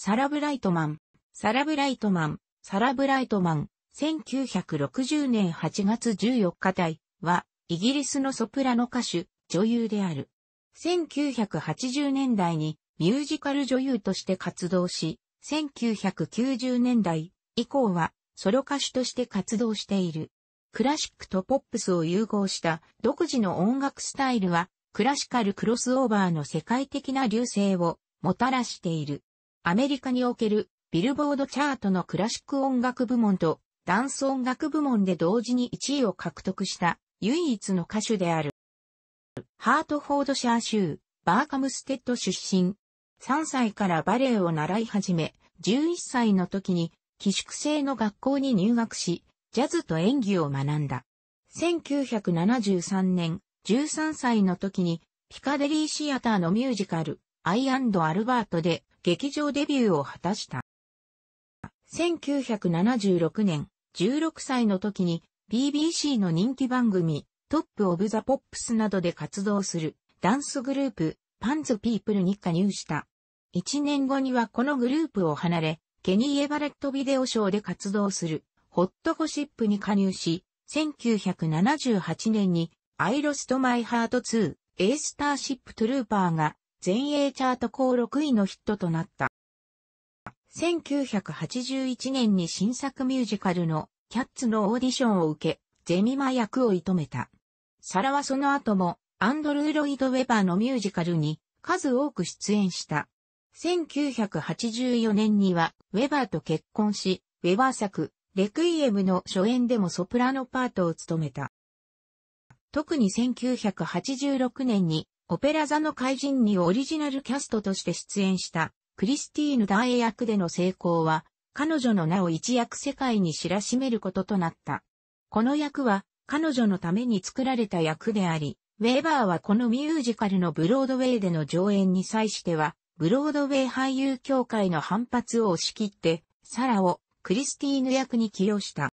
サラブライトマン、サラブライトマン、サラブライトマン、1960年8月14日台は、イギリスのソプラノ歌手、女優である。1980年代にミュージカル女優として活動し、1990年代以降はソロ歌手として活動している。クラシックとポップスを融合した独自の音楽スタイルは、クラシカルクロスオーバーの世界的な流星をもたらしている。アメリカにおけるビルボードチャートのクラシック音楽部門とダンス音楽部門で同時に1位を獲得した唯一の歌手である。ハートフォードシャー州、バーカムステッド出身。3歳からバレエを習い始め、11歳の時に寄宿制の学校に入学し、ジャズと演技を学んだ。1973年、13歳の時にピカデリーシアターのミュージカル、アイアルバートで劇場デビューを果たした。1976年、16歳の時に BBC の人気番組、トップオブザポップスなどで活動するダンスグループ、パンズピープルに加入した。1年後にはこのグループを離れ、ケニー・エバレットビデオショーで活動する、ホットゴシップに加入し、1978年に、アイロストマイハート2、エースターシップトゥルーパーが全英チャート高6位のヒットとなった。1981年に新作ミュージカルのキャッツのオーディションを受け、ゼミマ役を射止めた。サラはその後もアンドルー・ロイド・ウェバーのミュージカルに数多く出演した。1984年にはウェバーと結婚し、ウェバー作レクイエムの初演でもソプラノパートを務めた。特に1986年にオペラ座の怪人にオリジナルキャストとして出演したクリスティーヌ・ダーエ役での成功は、彼女の名を一躍世界に知らしめることとなった。この役は、彼女のために作られた役であり、ウェーバーはこのミュージカルのブロードウェイでの上演に際しては、ブロードウェイ俳優協会の反発を押し切って、サラをクリスティーヌ役に起用した。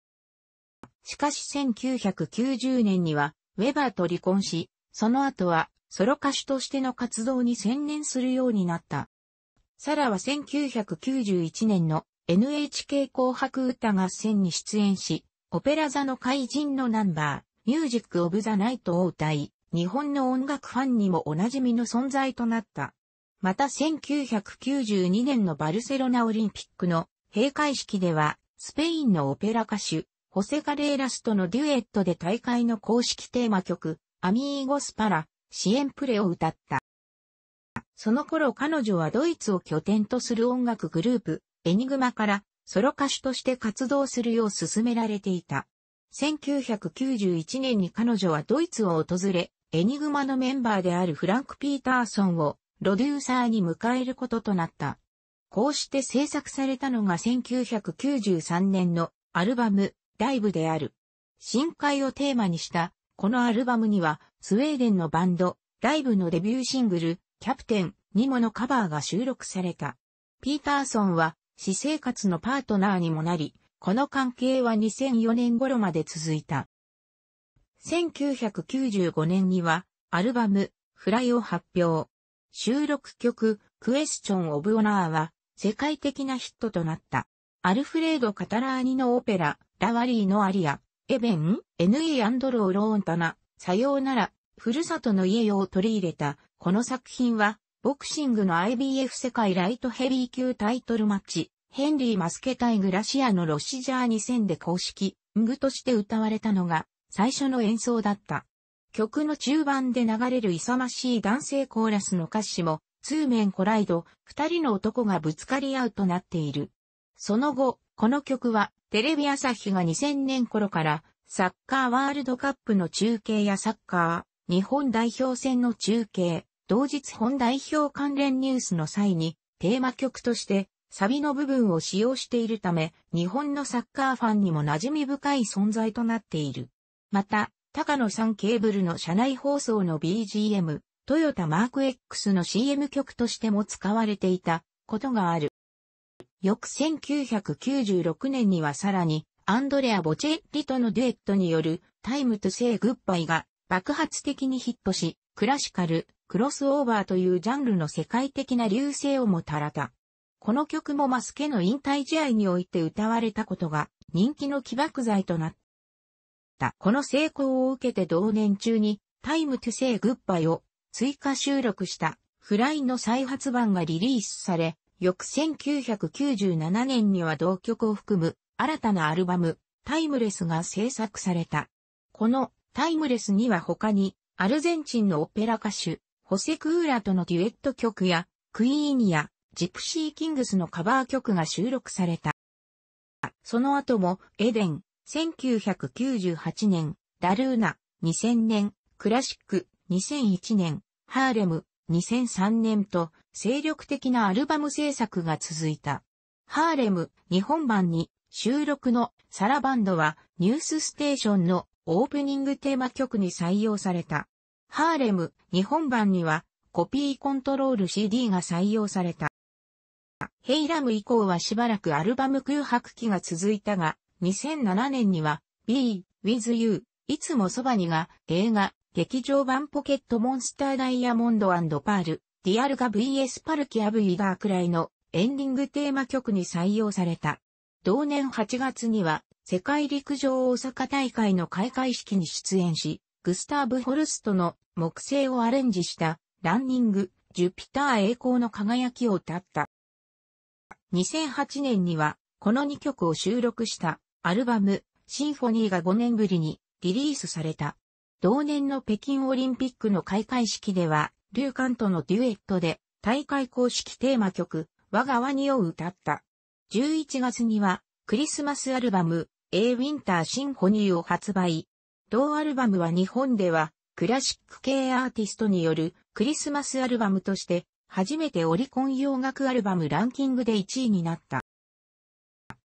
しかし1990年には、ウェバーと離婚し、その後はソロ歌手としての活動に専念するようになった。サラは1991年の NHK 紅白歌合戦に出演し、オペラ座の怪人のナンバー、ミュージック・オブ・ザ・ナイトを歌い、日本の音楽ファンにもおなじみの存在となった。また1992年のバルセロナオリンピックの閉会式では、スペインのオペラ歌手、ホセ・ガレーラスとのデュエットで大会の公式テーマ曲、アミーゴス・パラ、支援プレを歌った。その頃彼女はドイツを拠点とする音楽グループ、エニグマからソロ歌手として活動するよう勧められていた。1991年に彼女はドイツを訪れ、エニグマのメンバーであるフランク・ピーターソンをロデューサーに迎えることとなった。こうして制作されたのが1993年のアルバム、ライブである。深海をテーマにしたこのアルバムには、スウェーデンのバンド、ライブのデビューシングル、キャプテン、にものカバーが収録された。ピーターソンは、私生活のパートナーにもなり、この関係は2004年頃まで続いた。1995年には、アルバム、フライを発表。収録曲、クエスチョン・オブ・オナーは、世界的なヒットとなった。アルフレード・カタラーニのオペラ、ラワリーのアリア、エベン、NE& ローローンタナ、さようなら、ふるさとの家用を取り入れた、この作品は、ボクシングの IBF 世界ライトヘビー級タイトルマッチ、ヘンリー・マスケ対グラシアのロシジャー2 0で公式、ングとして歌われたのが、最初の演奏だった。曲の中盤で流れる勇ましい男性コーラスの歌詞も、メ面コライド、二人の男がぶつかり合うとなっている。その後、この曲は、テレビ朝日が2000年頃から、サッカーワールドカップの中継やサッカー、日本代表戦の中継、同日本代表関連ニュースの際に、テーマ曲として、サビの部分を使用しているため、日本のサッカーファンにも馴染み深い存在となっている。また、高野山ケーブルの社内放送の BGM、トヨタマーク X の CM 曲としても使われていたことがある。翌1996年にはさらに、アンドレア・ボチェッリとのデュエットによる、タイムトゥセイグッバイが爆発的にヒットし、クラシカル、クロスオーバーというジャンルの世界的な流星をもたらた。この曲もマスケの引退試合において歌われたことが人気の起爆剤となった。この成功を受けて同年中にタイムトゥセイグッバイを追加収録したフライの再発版がリリースされ、翌1997年には同曲を含む新たなアルバム、タイムレスが制作された。このタイムレスには他に、アルゼンチンのオペラ歌手、ホセ・クーラとのデュエット曲や、クイーンア、ジプシー・キングスのカバー曲が収録された。その後も、エデン、1998年、ダルーナ、2000年、クラシック、2001年、ハーレム、2003年と、精力的なアルバム制作が続いた。ハーレム日本版に収録のサラバンドはニュースステーションのオープニングテーマ曲に採用された。ハーレム日本版にはコピーコントロール CD が採用された。ヘイラム以降はしばらくアルバム空白期が続いたが、2007年には B, With You, いつもそばにが映画、劇場版ポケットモンスターダイヤモンドパール、リアルガ VS パルキアブイガーくらいのエンディングテーマ曲に採用された。同年8月には、世界陸上大阪大会の開会式に出演し、グスターブ・ホルストの木星をアレンジしたランニング、ジュピター栄光の輝きを歌った。2008年には、この2曲を収録したアルバム、シンフォニーが5年ぶりにリリースされた。同年の北京オリンピックの開会式では、リュカンとのデュエットで大会公式テーマ曲、我がワニを歌った。11月にはクリスマスアルバム、A Winter Symphony を発売。同アルバムは日本ではクラシック系アーティストによるクリスマスアルバムとして初めてオリコン洋楽アルバムランキングで1位になった。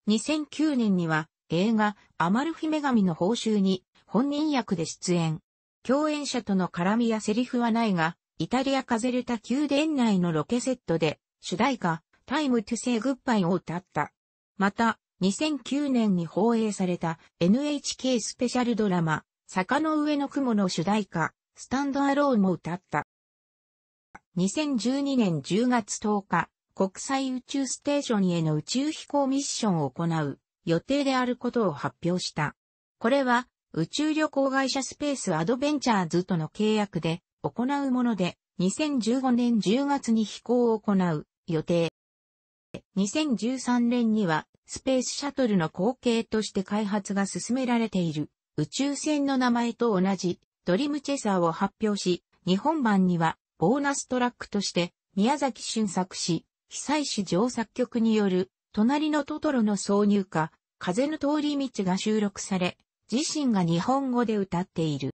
2009年には映画アマルフィ女神の報酬に本人役で出演。共演者との絡みやセリフはないが、イタリアカゼルタ宮殿内のロケセットで、主題歌、Time to Say Goodbye を歌った。また、2009年に放映された NHK スペシャルドラマ、坂の上の雲の主題歌、スタンドアローンも歌った。2012年10月10日、国際宇宙ステーションへの宇宙飛行ミッションを行う予定であることを発表した。これは宇宙旅行会社スペースアドベンチャーズとの契約で行うもので、2015年10月に飛行を行う予定。2013年にはスペースシャトルの後継として開発が進められている宇宙船の名前と同じドリームチェサーを発表し、日本版にはボーナストラックとして宮崎俊作詞、災石上作曲による隣のトトロの挿入歌、風の通り道が収録され、自身が日本語で歌っている。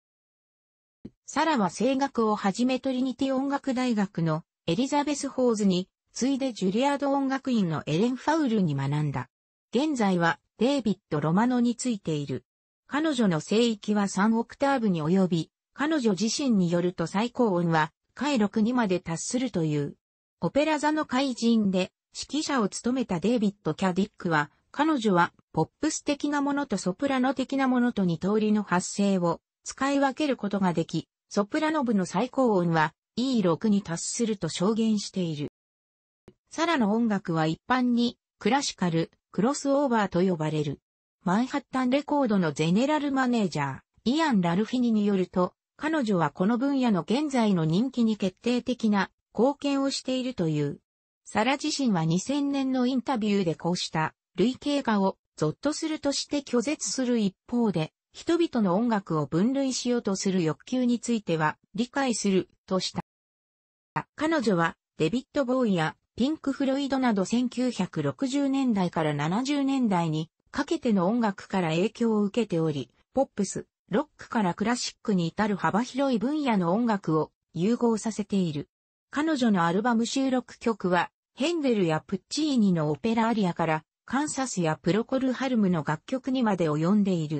サラは声楽をはじめトリニティ音楽大学のエリザベス・ホーズに、ついでジュリアード音楽院のエレン・ファウルに学んだ。現在はデイビッド・ロマノについている。彼女の聖域は3オクターブに及び、彼女自身によると最高音は、回6にまで達するという。オペラ座の怪人で指揮者を務めたデイビッド・キャディックは、彼女はポップス的なものとソプラノ的なものと二通りの発声を使い分けることができ、ソプラノ部の最高音は E6 に達すると証言している。サラの音楽は一般にクラシカル、クロスオーバーと呼ばれる。マンハッタンレコードのゼネラルマネージャー、イアン・ラルフィニによると、彼女はこの分野の現在の人気に決定的な貢献をしているという。サラ自身は2000年のインタビューでこうした類型化をゾッとするとして拒絶する一方で、人々の音楽を分類しようとする欲求については理解するとした。彼女はデビッド・ボーイやピンク・フロイドなど1960年代から70年代にかけての音楽から影響を受けており、ポップス、ロックからクラシックに至る幅広い分野の音楽を融合させている。彼女のアルバム収録曲は、ヘンデルやプッチーニのオペラアリアから、カンサスやプロコルハルムの楽曲にまで及んでいる。